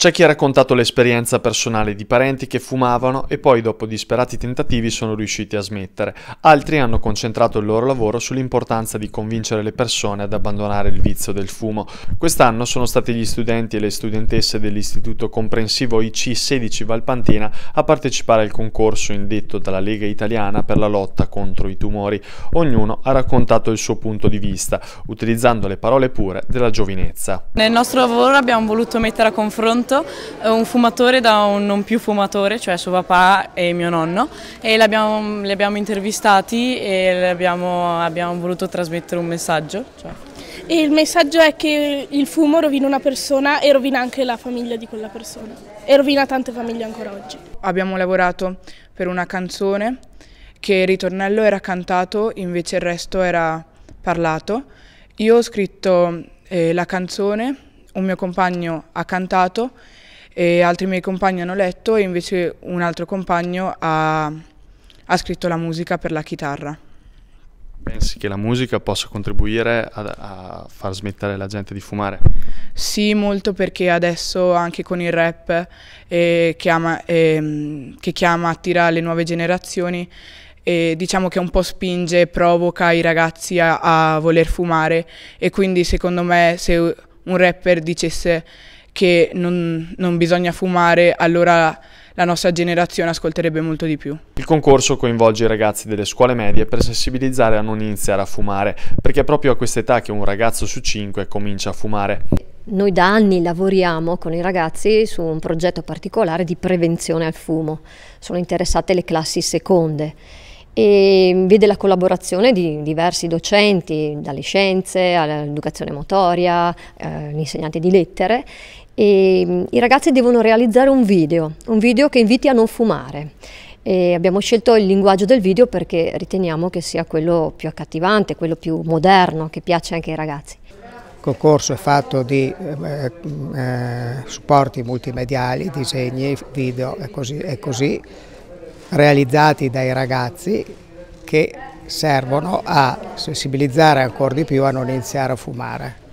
C'è chi ha raccontato l'esperienza personale di parenti che fumavano e poi dopo disperati tentativi sono riusciti a smettere, altri hanno concentrato il loro lavoro sull'importanza di convincere le persone ad abbandonare il vizio del fumo. Quest'anno sono stati gli studenti e le studentesse dell'Istituto Comprensivo IC16 Valpantina a partecipare al concorso indetto dalla Lega Italiana per la lotta contro i tumori. Ognuno ha raccontato il suo punto di vista, utilizzando le parole pure della giovinezza. Nel nostro lavoro abbiamo voluto mettere a confronto separato eh, un fumatore da un non più fumatore, cioè suo papà e mio nonno, e li abbiamo, li abbiamo intervistati e abbiamo, abbiamo, voluto trasmettere un messaggio. Cioè. il messaggio è che il fumo rovina una persona e rovina anche la famiglia di quella persona e rovina tante famiglie ancora oggi. Abbiamo lavorato per una canzone che il ritornello era cantato, invece il resto era parlato. Io ho scritto eh, la canzone un mio compagno ha cantato e altri miei compagni hanno letto e invece un altro compagno ha, ha scritto la musica per la chitarra. Pensi che la musica possa contribuire a, a, far smettere la gente di fumare? Sì, molto perché adesso anche con il rap eh, chiama, eh, che chiama attira le nuove generazioni e diciamo che un po' spinge, provoca i ragazzi a, a voler fumare e quindi secondo me se un rapper dicesse che non, non, bisogna fumare, allora la nostra generazione ascolterebbe molto di più. Il concorso coinvolge i ragazzi delle scuole medie per sensibilizzare a non iniziare a fumare, perché è proprio a quest'età che un ragazzo su cinque comincia a fumare. Noi da anni lavoriamo con i ragazzi su un progetto particolare di prevenzione al fumo. Sono interessate le classi seconde e vede la collaborazione di diversi docenti, dalle scienze all'educazione motoria, eh, insegnanti di lettere. E, mm, I ragazzi devono realizzare un video, un video che inviti a non fumare. E abbiamo scelto il linguaggio del video perché riteniamo che sia quello più accattivante, quello più moderno, che piace anche ai ragazzi. Il concorso è fatto di eh, mm, eh, supporti multimediali, disegni, video e così, e così realizzati dai ragazzi che servono a sensibilizzare ancora di più a non iniziare a fumare.